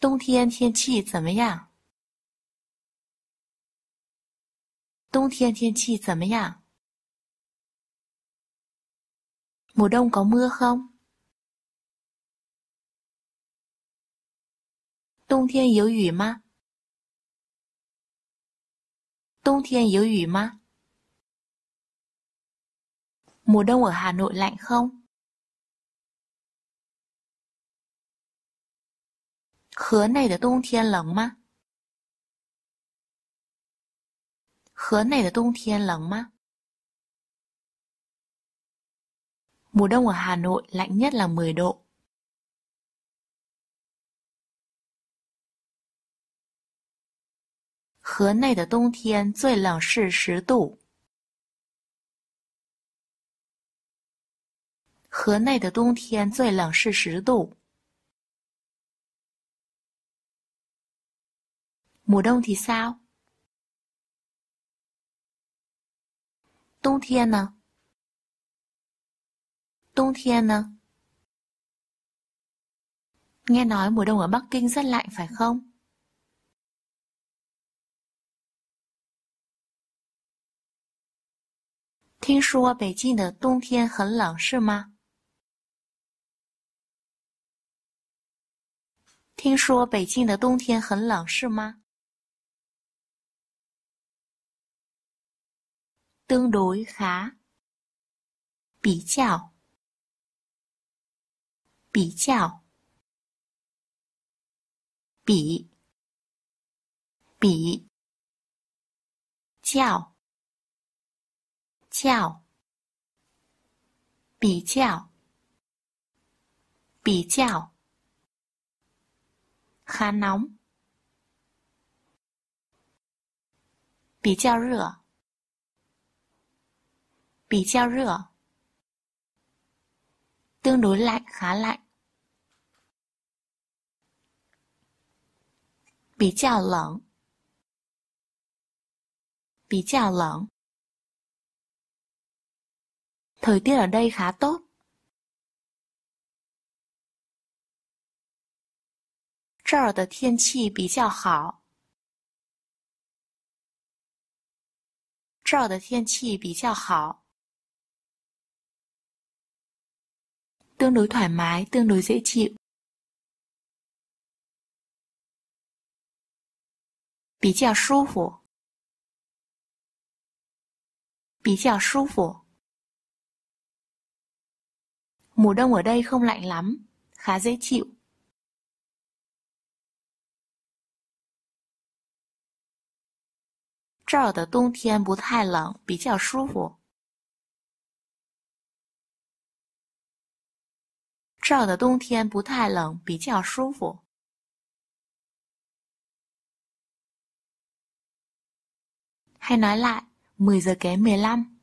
冬天天气怎么样？冬天天气怎么样？mùa đông có mưa không？冬天有雨吗？冬天有雨吗？mùa đông ở Hà Nội lạnh không？河内的冬天冷吗？河内的冬天冷吗？mùa đông ở Hà Nội lạnh nhất là độ. Hà ư ờ i độ. n Hà Nội 的冬天最冷是十度。Hà Nội tuy 的冬天最冷是十度。Mùa đông thì sao? Đông thiên nè. À? Đông thiên nè. À? Nghe nói mùa đông ở Bắc Kinh rất lạnh phải không? Thiên xua Bắc Kinh ở đông thiên hẳn lạnh, sư ma? Thiên xua Bắc Kinh ở đông thiên hẳn lạnh, sư ma? tương đối khá. Bí chảo Bí chảo Bí Bí Chào Chào Bí chảo Bí chảo Khá nóng Bí chảo rửa 比较热，相对冷，khá lạnh。比较冷，比较冷。thời tiết ở đây khá tốt。这儿的天气比较好。这儿的天气比较好。tương đối thoải mái, tương đối dễ chịu. Bì chào sư phụ Bì chào sư phụ Mùa đông ở đây không lạnh lắm, khá dễ chịu. Trào 的冬天不太冷，比较舒服。这儿的冬天不太冷，比较舒服。Hay nói lại, 10 giờ kém 15.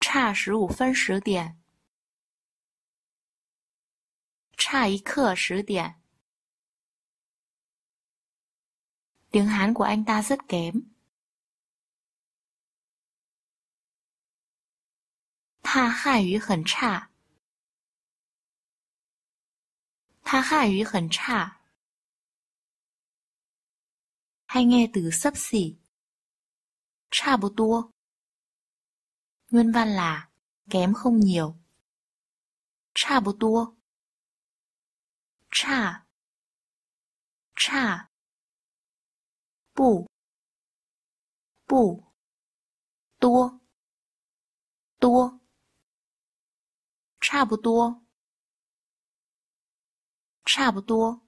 Chà 15分10点. Chà 1刻10点. Tiếng Hán của anh ta rất kém. 他汉语很差。他汉语很差。Hay nghe từ sấp xỉ. Cha bố tua. Nguyên văn là kém không nhiều. Cha bố tua. Cha. Cha. Bù. Bù. Tua. Tua. 差不多，差不多。